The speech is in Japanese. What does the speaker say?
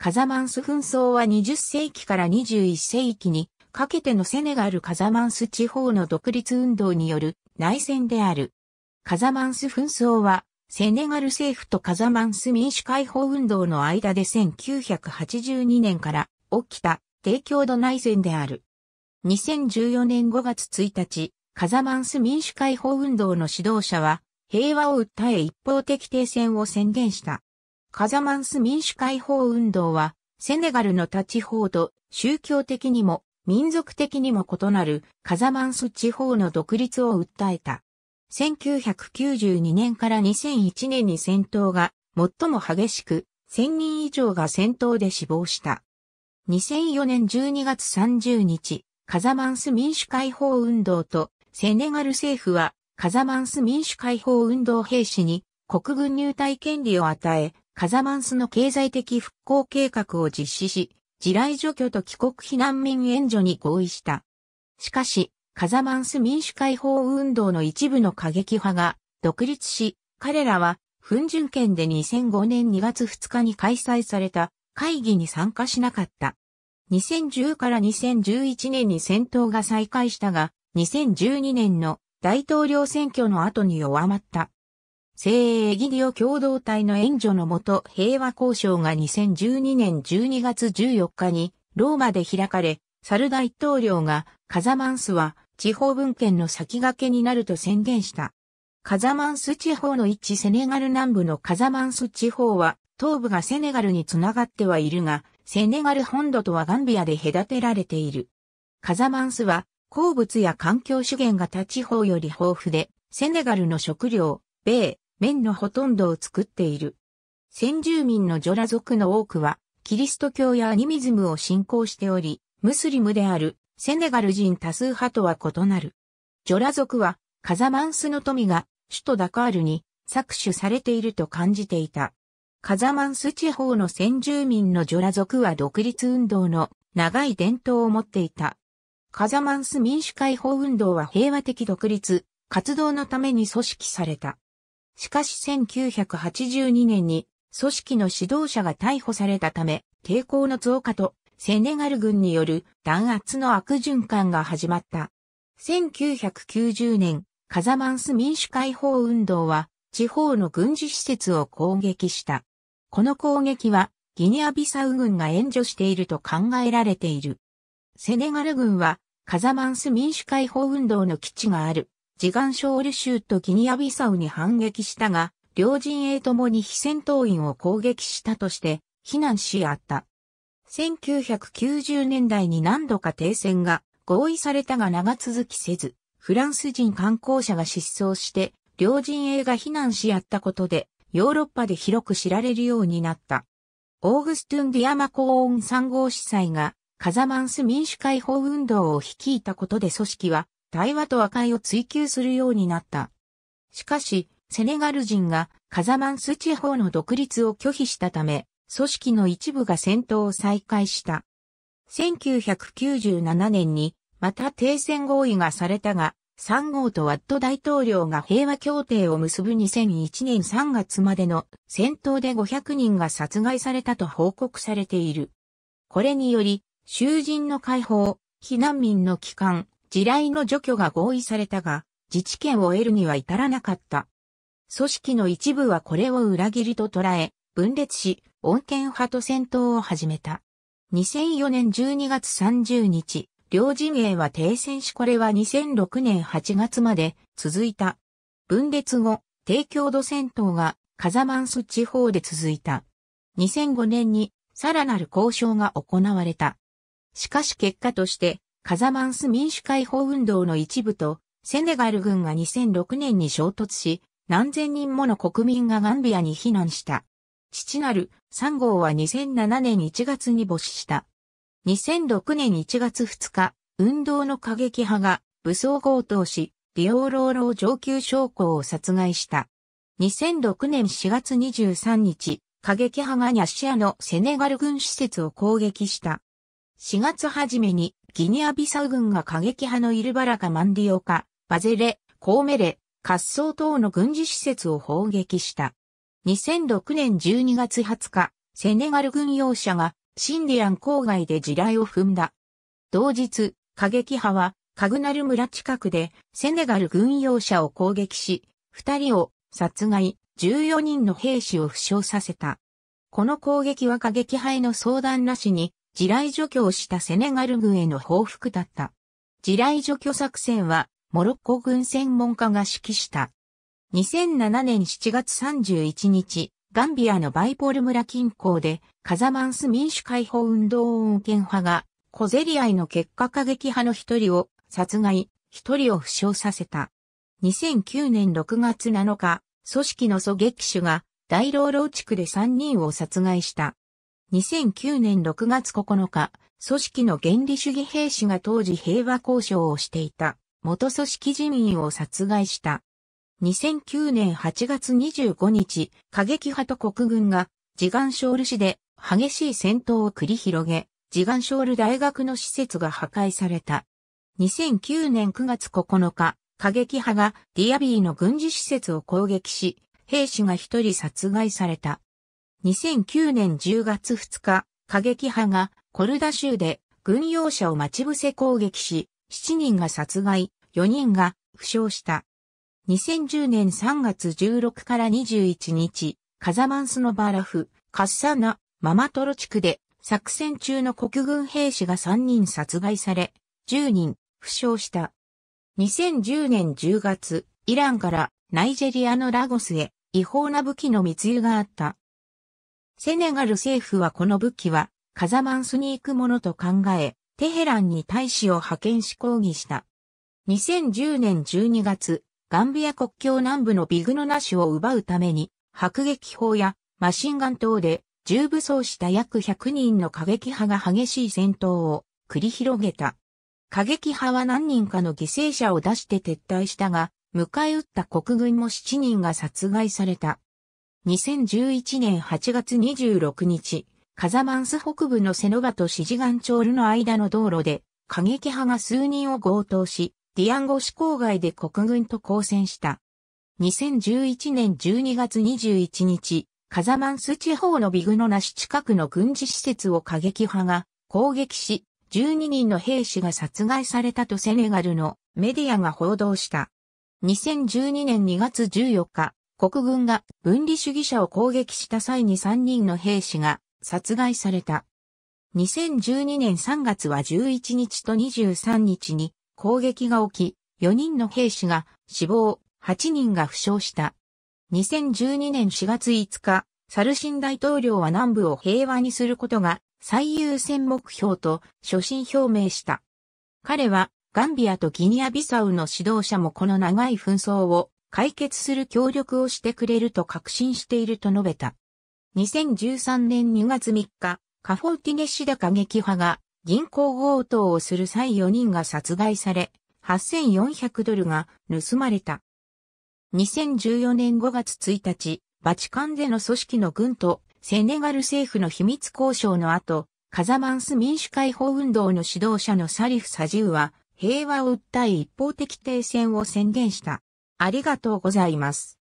カザマンス紛争は20世紀から21世紀にかけてのセネガルカザマンス地方の独立運動による内戦である。カザマンス紛争はセネガル政府とカザマンス民主解放運動の間で1982年から起きた提供度内戦である。2014年5月1日、カザマンス民主解放運動の指導者は平和を訴え一方的停戦を宣言した。カザマンス民主解放運動は、セネガルの立ち方と宗教的にも民族的にも異なるカザマンス地方の独立を訴えた。1992年から2001年に戦闘が最も激しく、1000人以上が戦闘で死亡した。2004年12月30日、カザマンス民主解放運動とセネガル政府はカザマンス民主解放運動兵士に国軍入隊権利を与え、カザマンスの経済的復興計画を実施し、地雷除去と帰国避難民援助に合意した。しかし、カザマンス民主解放運動の一部の過激派が独立し、彼らは、フンジュン県で2005年2月2日に開催された会議に参加しなかった。2010から2011年に戦闘が再開したが、2012年の大統領選挙の後に弱まった。精鋭ギリオ共同体の援助のもと平和交渉が2012年12月14日にローマで開かれ、サル大統領がカザマンスは地方文献の先駆けになると宣言した。カザマンス地方の一セネガル南部のカザマンス地方は東部がセネガルにつながってはいるが、セネガル本土とはガンビアで隔てられている。カザマンスは鉱物や環境資源が他地方より豊富で、セネガルの食料、米、面のほとんどを作っている。先住民のジョラ族の多くは、キリスト教やアニミズムを信仰しており、ムスリムであるセネガル人多数派とは異なる。ジョラ族はカザマンスの富が首都ダカールに搾取されていると感じていた。カザマンス地方の先住民のジョラ族は独立運動の長い伝統を持っていた。カザマンス民主解放運動は平和的独立活動のために組織された。しかし1982年に組織の指導者が逮捕されたため、抵抗の増加とセネガル軍による弾圧の悪循環が始まった。1990年、カザマンス民主解放運動は地方の軍事施設を攻撃した。この攻撃はギニアビサウ軍が援助していると考えられている。セネガル軍はカザマンス民主解放運動の基地があるジガンショー州とギニアビサウに反撃したが、両陣営ともに非戦闘員を攻撃したとして、非難し合った。1990年代に何度か停戦が合意されたが長続きせず、フランス人観光者が失踪して、両陣営が非難し合ったことで、ヨーロッパで広く知られるようになった。オーグストゥン・ディアマコーン3号司祭が、カザマンス民主解放運動を率いたことで組織は対話と和解を追求するようになった。しかし、セネガル人がカザマンス地方の独立を拒否したため、組織の一部が戦闘を再開した。1997年にまた停戦合意がされたが、3号とワット大統領が平和協定を結ぶ2001年3月までの戦闘で500人が殺害されたと報告されている。これにより、囚人の解放、避難民の帰還、地雷の除去が合意されたが、自治権を得るには至らなかった。組織の一部はこれを裏切りと捉え、分裂し、穏健派と戦闘を始めた。2004年12月30日、両陣営は停戦しこれは2006年8月まで続いた。分裂後、低強度戦闘がカザマンス地方で続いた。2005年にさらなる交渉が行われた。しかし結果としてカザマンス民主解放運動の一部と、セネガル軍が2006年に衝突し、何千人もの国民がガンビアに避難した。父なる3号は2007年1月に没した。2006年1月2日、運動の過激派が武装強盗し、リオローロー上級将校を殺害した。2006年4月23日、過激派がニャシアのセネガル軍施設を攻撃した。4月初めにギニアビサウ軍が過激派のイルバラカ・マンディオカ、バゼレ、コーメレ、滑走等の軍事施設を砲撃した。2006年12月20日、セネガル軍用車がシンディアン郊外で地雷を踏んだ。同日、過激派はカグナル村近くでセネガル軍用車を攻撃し、二人を殺害、14人の兵士を負傷させた。この攻撃は過激派への相談なしに地雷除去をしたセネガル軍への報復だった。地雷除去作戦は、モロッコ軍専門家が指揮した。2007年7月31日、ガンビアのバイポール村近郊で、カザマンス民主解放運動恩健派が、小競り合いの結果過激派の一人を殺害、一人を負傷させた。2009年6月7日、組織の狙撃手が、大老老地区で3人を殺害した。2009年6月9日、組織の原理主義兵士が当時平和交渉をしていた元組織人員を殺害した。2009年8月25日、過激派と国軍が、ジガンショール市で激しい戦闘を繰り広げ、ジガンショール大学の施設が破壊された。2009年9月9日、過激派がディアビーの軍事施設を攻撃し、兵士が一人殺害された。2009年10月2日、過激派がコルダ州で軍用車を待ち伏せ攻撃し、7人が殺害、4人が負傷した。2010年3月16から21日、カザマンスのバラフ、カッサナ、ママトロ地区で作戦中の国軍兵士が3人殺害され、10人負傷した。2010年10月、イランからナイジェリアのラゴスへ違法な武器の密輸があった。セネガル政府はこの武器はカザマンスに行くものと考え、テヘランに大使を派遣し抗議した。2010年12月、ガンビア国境南部のビグノナ市を奪うために、迫撃砲やマシンガン等で重武装した約100人の過激派が激しい戦闘を繰り広げた。過激派は何人かの犠牲者を出して撤退したが、迎え撃った国軍も7人が殺害された。2011年8月26日、カザマンス北部のセノガとシジガンチョールの間の道路で、過激派が数人を強盗し、ディアンゴ市郊外で国軍と交戦した。2011年12月21日、カザマンス地方のビグノナシ近くの軍事施設を過激派が攻撃し、12人の兵士が殺害されたとセネガルのメディアが報道した。2012年2月14日、国軍が分離主義者を攻撃した際に3人の兵士が殺害された。2012年3月は11日と23日に攻撃が起き、4人の兵士が死亡、8人が負傷した。2012年4月5日、サルシン大統領は南部を平和にすることが最優先目標と初心表明した。彼はガンビアとギニアビサウの指導者もこの長い紛争を解決する協力をしてくれると確信していると述べた。2013年2月3日、カフォーティネシダ過激派が銀行強盗をする際4人が殺害され、8400ドルが盗まれた。2014年5月1日、バチカンでの組織の軍とセネガル政府の秘密交渉の後、カザマンス民主解放運動の指導者のサリフ・サジウは平和を訴え一方的停戦を宣言した。ありがとうございます。